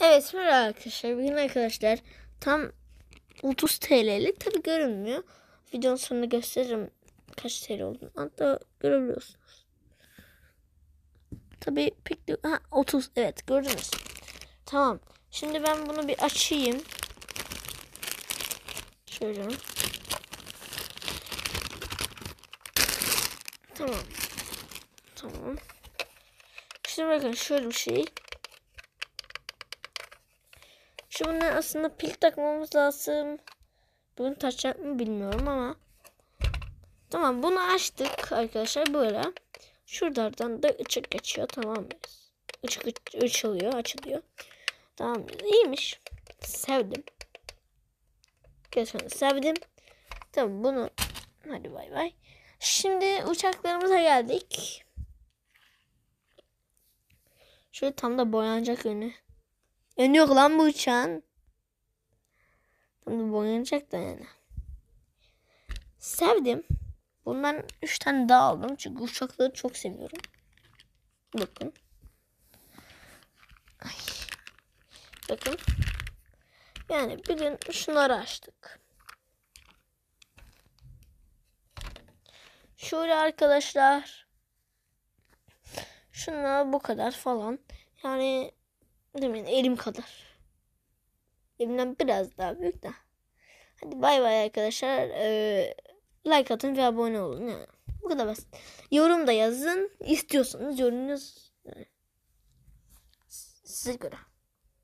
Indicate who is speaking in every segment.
Speaker 1: Evet merhaba arkadaşlar. Bugün arkadaşlar tam 30 TL'li tabi görünmüyor. Videonun sonunda gösteririm kaç TL olduğunu. Hatta görebiliyorsunuz. Tabi pek de... Ha, 30 evet gördünüz. Tamam. Şimdi ben bunu bir açayım. Şöyle. Tamam. Tamam. Şimdi bakın şöyle bir şey. Şu Şimdi aslında pil takmamız lazım. Bunu taşacak mı bilmiyorum ama. Tamam bunu açtık arkadaşlar böyle. Şuradan da ışık geçiyor tamam mıyız? Işık ışılıyor açılıyor. Tamam iyiymiş. Sevdim. Kesinlikle sevdim. Tamam bunu hadi bay bay. Şimdi uçaklarımıza geldik. Şöyle tam da boyanacak önü. Yanıyor lan bu uçan Tam da boyanacak da yani. Sevdim. Bundan 3 tane daha aldım. Çünkü uçakları çok seviyorum. Bakın. Ay. Bakın. Yani bir gün şunları açtık. Şöyle arkadaşlar. Şunlar bu kadar falan. Yani Demin elim kadar. Elimden biraz daha büyük de. Hadi bay bay arkadaşlar. Ee, like atın ve abone olun. Yani. Bu kadar basit. Yorum da yazın. İstiyorsanız yorumunuz size göre.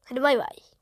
Speaker 1: Hadi bay bay.